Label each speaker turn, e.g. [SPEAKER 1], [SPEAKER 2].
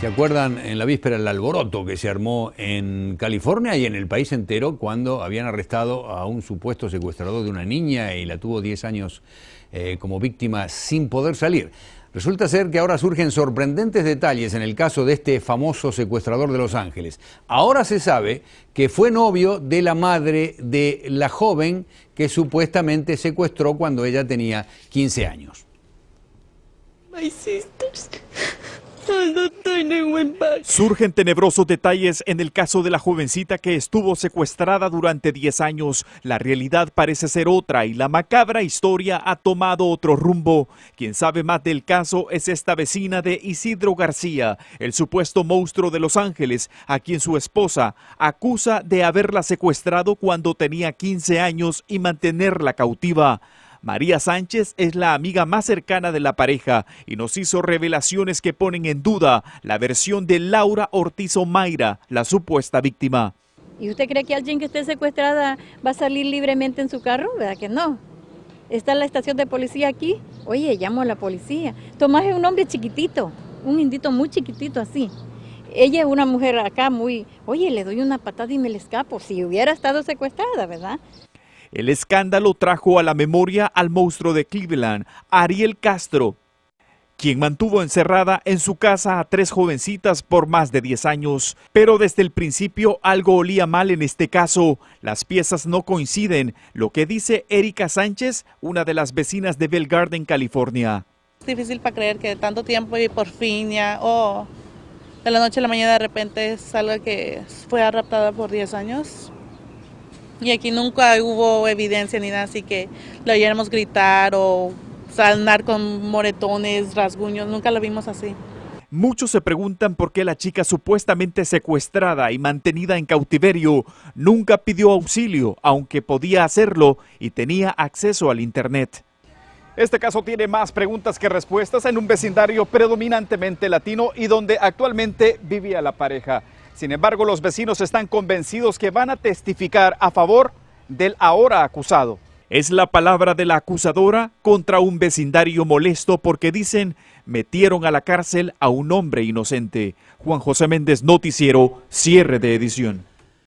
[SPEAKER 1] ¿Se acuerdan en la víspera el alboroto que se armó en California y en el país entero cuando habían arrestado a un supuesto secuestrador de una niña y la tuvo 10 años eh, como víctima sin poder salir? Resulta ser que ahora surgen sorprendentes detalles en el caso de este famoso secuestrador de Los Ángeles. Ahora se sabe que fue novio de la madre de la joven que supuestamente secuestró cuando ella tenía 15 años.
[SPEAKER 2] Surgen tenebrosos detalles en el caso de la jovencita que estuvo secuestrada durante 10 años. La realidad parece ser otra y la macabra historia ha tomado otro rumbo. Quien sabe más del caso es esta vecina de Isidro García, el supuesto monstruo de Los Ángeles, a quien su esposa acusa de haberla secuestrado cuando tenía 15 años y mantenerla cautiva. María Sánchez es la amiga más cercana de la pareja y nos hizo revelaciones que ponen en duda la versión de Laura Ortiz Omaira, la supuesta víctima.
[SPEAKER 3] ¿Y usted cree que alguien que esté secuestrada va a salir libremente en su carro? ¿Verdad que no? Está la estación de policía aquí. Oye, llamo a la policía. Tomás es un hombre chiquitito, un indito muy chiquitito así. Ella es una mujer acá muy, oye, le doy una patada y me le escapo, si hubiera estado secuestrada, ¿verdad?
[SPEAKER 2] El escándalo trajo a la memoria al monstruo de Cleveland, Ariel Castro, quien mantuvo encerrada en su casa a tres jovencitas por más de 10 años. Pero desde el principio algo olía mal en este caso. Las piezas no coinciden, lo que dice Erika Sánchez, una de las vecinas de Bell Garden, California.
[SPEAKER 4] Es difícil para creer que tanto tiempo y por fin ya, o oh, de la noche a la mañana de repente es que fue raptada por 10 años. Y aquí nunca hubo evidencia ni nada, así que lo oyéramos gritar o sanar con moretones, rasguños, nunca lo vimos así.
[SPEAKER 2] Muchos se preguntan por qué la chica supuestamente secuestrada y mantenida en cautiverio nunca pidió auxilio, aunque podía hacerlo y tenía acceso al Internet. Este caso tiene más preguntas que respuestas en un vecindario predominantemente latino y donde actualmente vivía la pareja. Sin embargo, los vecinos están convencidos que van a testificar a favor del ahora acusado. Es la palabra de la acusadora contra un vecindario molesto porque dicen metieron a la cárcel a un hombre inocente. Juan José Méndez, noticiero, cierre de edición.